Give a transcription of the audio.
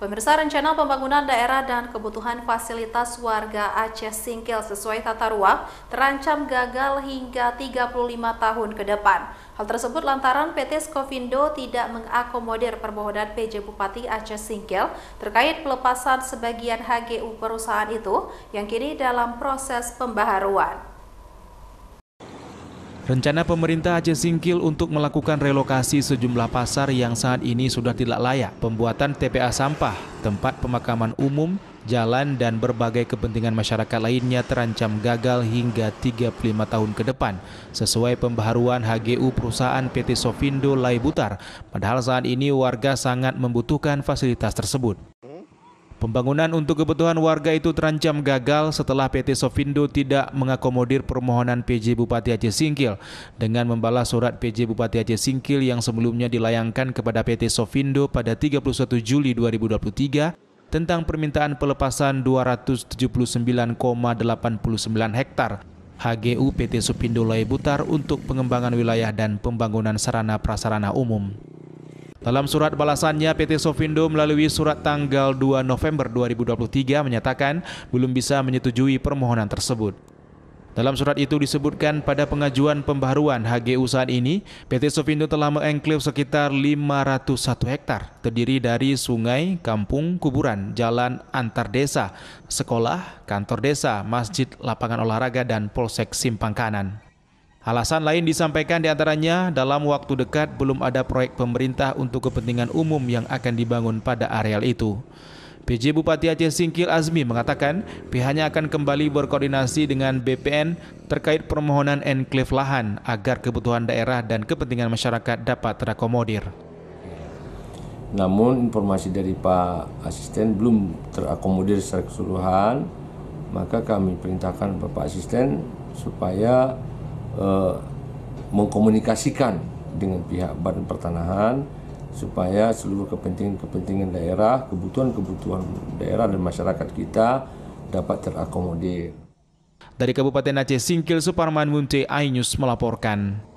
Pemirsa rencana pembangunan daerah dan kebutuhan fasilitas warga Aceh Singkil sesuai tata ruang terancam gagal hingga 35 tahun ke depan. Hal tersebut lantaran PT Skovindo tidak mengakomodir permohonan PJ Bupati Aceh Singkil terkait pelepasan sebagian HGU perusahaan itu yang kini dalam proses pembaharuan. Rencana pemerintah Aceh Singkil untuk melakukan relokasi sejumlah pasar yang saat ini sudah tidak layak, pembuatan TPA sampah, tempat pemakaman umum, jalan, dan berbagai kepentingan masyarakat lainnya terancam gagal hingga 35 tahun ke depan, sesuai pembaharuan HGU perusahaan PT Sofindo Laibutar, padahal saat ini warga sangat membutuhkan fasilitas tersebut. Pembangunan untuk kebutuhan warga itu terancam gagal setelah PT Sofindo tidak mengakomodir permohonan PJ Bupati Aceh Singkil dengan membalas surat PJ Bupati Aceh Singkil yang sebelumnya dilayangkan kepada PT Sofindo pada 31 Juli 2023 tentang permintaan pelepasan 279,89 hektar HGU PT Sofindo Lai Butar untuk pengembangan wilayah dan pembangunan sarana prasarana umum. Dalam surat balasannya, PT Sofindo melalui surat tanggal 2 November 2023 menyatakan belum bisa menyetujui permohonan tersebut. Dalam surat itu disebutkan pada pengajuan pembaharuan HGU saat ini, PT Sofindo telah mengenklif sekitar 501 hektar terdiri dari sungai, kampung, kuburan, jalan antar desa, sekolah, kantor desa, masjid, lapangan olahraga, dan polsek simpang kanan. Alasan lain disampaikan diantaranya dalam waktu dekat belum ada proyek pemerintah untuk kepentingan umum yang akan dibangun pada areal itu. PJ Bupati Aceh Singkil Azmi mengatakan pihaknya akan kembali berkoordinasi dengan BPN terkait permohonan enclave lahan agar kebutuhan daerah dan kepentingan masyarakat dapat terakomodir. Namun informasi dari Pak Asisten belum terakomodir secara keseluruhan, maka kami perintahkan Bapak Asisten supaya eh, mengkomunikasikan dengan pihak Badan Pertanahan supaya seluruh kepentingan-kepentingan daerah, kebutuhan-kebutuhan daerah dan masyarakat kita dapat terakomodir. Dari Kabupaten Aceh Singkil, Suparman Munte, Ainyus melaporkan.